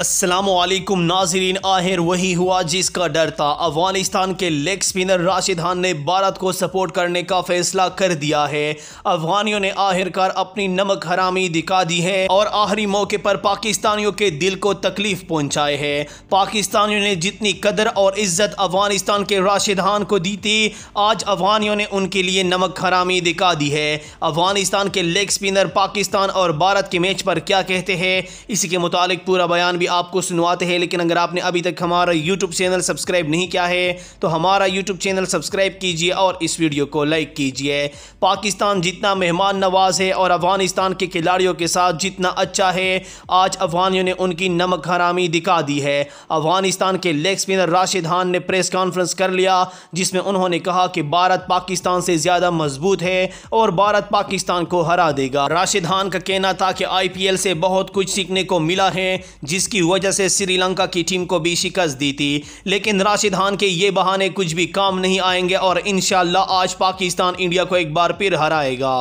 असलकुम नाजरीन आहिर वही हुआ जिसका डर था अफगानिस्तान के लेग स्पिनर राशिद खान ने भारत को सपोर्ट करने का फैसला कर दिया है अफगानियों ने आखिरकार अपनी नमक हरामी दिखा दी है और आखिरी मौके पर पाकिस्तानियों के दिल को तकलीफ पहुंचाए है पाकिस्तानियों ने जितनी कदर और इज्जत अफगानिस्तान के राशिद खान को दी थी आज अफगानियों ने उनके लिए नमक हरामी दिखा दी है अफगानिस्तान के लेग स्पिनर पाकिस्तान और भारत के मैच पर क्या कहते हैं इसी के मुतालिक पूरा बयान भी भी आपको सुनवाते हैं लेकिन अगर आपने अभी तक हमारा यूट्यूब चैनल सब्सक्राइब नहीं किया है तो हमारा यूट्यूब चैनल सब्सक्राइब कीजिए और इस वीडियो को लाइक कीजिए पाकिस्तान जितना मेहमान नवाज है और अफगानिस्तान के खिलाड़ियों के साथ जितना अच्छा है आज अफगानियों ने उनकी नमक हरामी दिखा दी है अफगानिस्तान के लेग स्पिनर राशिद खान ने प्रेस कॉन्फ्रेंस कर लिया जिसमें उन्होंने कहा कि भारत पाकिस्तान से ज़्यादा मजबूत है और भारत पाकिस्तान को हरा देगा राशिद खान का कहना था कि आईपीएल से बहुत कुछ सीखने को मिला है जिसकी की वजह से श्रीलंका की टीम को भी शिकस्त दी थी लेकिन राशिद खान के ये बहाने कुछ भी काम नहीं आएंगे और इन आज पाकिस्तान इंडिया को एक बार फिर हराएगा